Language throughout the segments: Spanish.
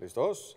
¿Listos?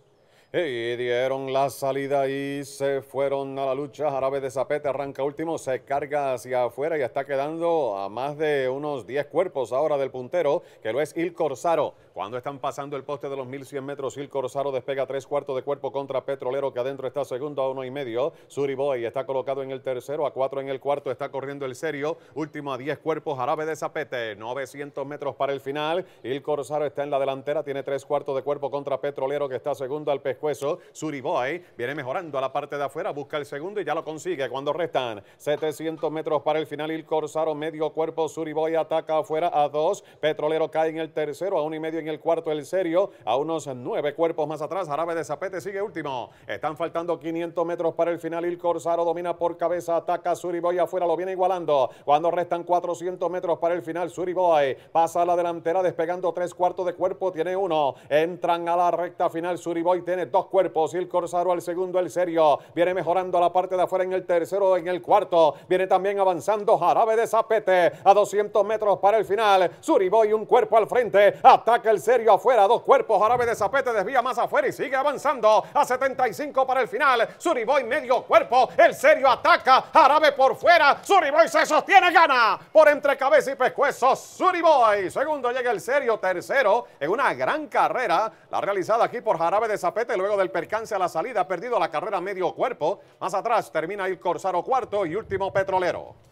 Y dieron la salida y se fueron a la lucha. Jarabe de Zapete arranca último, se carga hacia afuera y está quedando a más de unos 10 cuerpos ahora del puntero, que lo es Il Corsaro. Cuando están pasando el poste de los 1100 metros, Il Corsaro despega tres cuartos de cuerpo contra Petrolero, que adentro está segundo a uno y medio. Suriboy está colocado en el tercero, a cuatro en el cuarto está corriendo el serio. Último a 10 cuerpos, Jarabe de Zapete, 900 metros para el final. Il Corsaro está en la delantera, tiene tres cuartos de cuerpo contra Petrolero, que está segundo al pescado pescuezo. Suriboy viene mejorando a la parte de afuera, busca el segundo y ya lo consigue cuando restan 700 metros para el final. el Corsaro, medio cuerpo, Suriboy ataca afuera a dos. Petrolero cae en el tercero, a uno y medio en el cuarto, el serio. A unos nueve cuerpos más atrás, Arabe de Zapete sigue último. Están faltando 500 metros para el final. el Corsaro domina por cabeza, ataca Suriboy afuera, lo viene igualando. Cuando restan 400 metros para el final, Suriboy pasa a la delantera despegando tres cuartos de cuerpo, tiene uno. Entran a la recta final, Suriboy tiene dos cuerpos y el Corsaro al segundo, el serio. Viene mejorando la parte de afuera en el tercero, en el cuarto. Viene también avanzando Jarabe de Zapete a 200 metros para el final. Suriboy un cuerpo al frente. Ataca el serio afuera, dos cuerpos. Jarabe de Zapete desvía más afuera y sigue avanzando a 75 para el final. Suriboy medio cuerpo. El serio ataca. Jarabe por fuera. Suriboy se sostiene, gana por entre cabeza y pescuezo. Suriboy. Segundo llega el serio. Tercero en una gran carrera. La realizada aquí por Jarabe de Zapete luego del percance a la salida ha perdido la carrera medio cuerpo. Más atrás termina el Corsaro cuarto y último Petrolero.